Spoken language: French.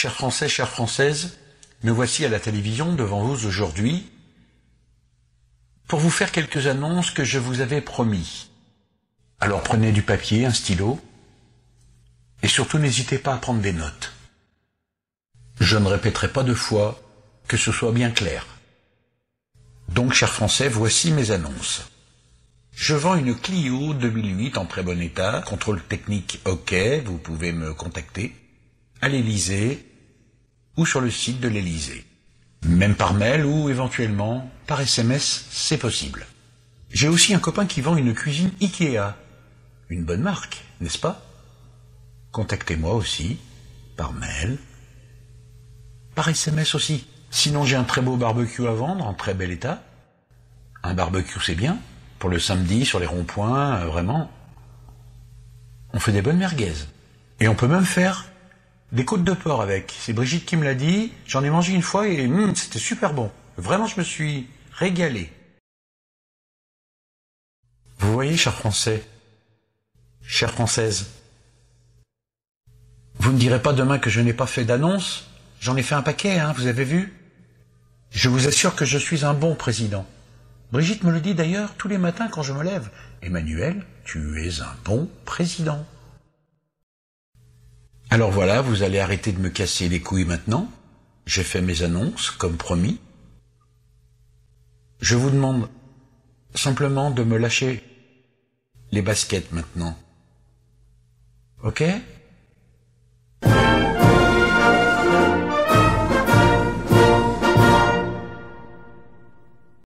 Chers Français, chères Françaises, me voici à la télévision devant vous aujourd'hui pour vous faire quelques annonces que je vous avais promis. Alors prenez du papier, un stylo, et surtout n'hésitez pas à prendre des notes. Je ne répéterai pas deux fois, que ce soit bien clair. Donc, chers Français, voici mes annonces. Je vends une Clio 2008 en très bon état, contrôle technique OK, vous pouvez me contacter, à l'Elysée, ou sur le site de l'Elysée. Même par mail ou éventuellement par SMS, c'est possible. J'ai aussi un copain qui vend une cuisine Ikea. Une bonne marque, n'est-ce pas Contactez-moi aussi, par mail, par SMS aussi. Sinon j'ai un très beau barbecue à vendre, en très bel état. Un barbecue c'est bien, pour le samedi, sur les ronds-points, euh, vraiment. On fait des bonnes merguez. Et on peut même faire des côtes de porc avec. C'est Brigitte qui me l'a dit. J'en ai mangé une fois et hum, c'était super bon. Vraiment, je me suis régalé. Vous voyez, cher Français, chère Française, vous ne direz pas demain que je n'ai pas fait d'annonce. J'en ai fait un paquet, hein, vous avez vu Je vous assure que je suis un bon président. Brigitte me le dit d'ailleurs tous les matins quand je me lève. Emmanuel, tu es un bon président. Alors voilà, vous allez arrêter de me casser les couilles maintenant. J'ai fait mes annonces, comme promis. Je vous demande simplement de me lâcher les baskets maintenant. Ok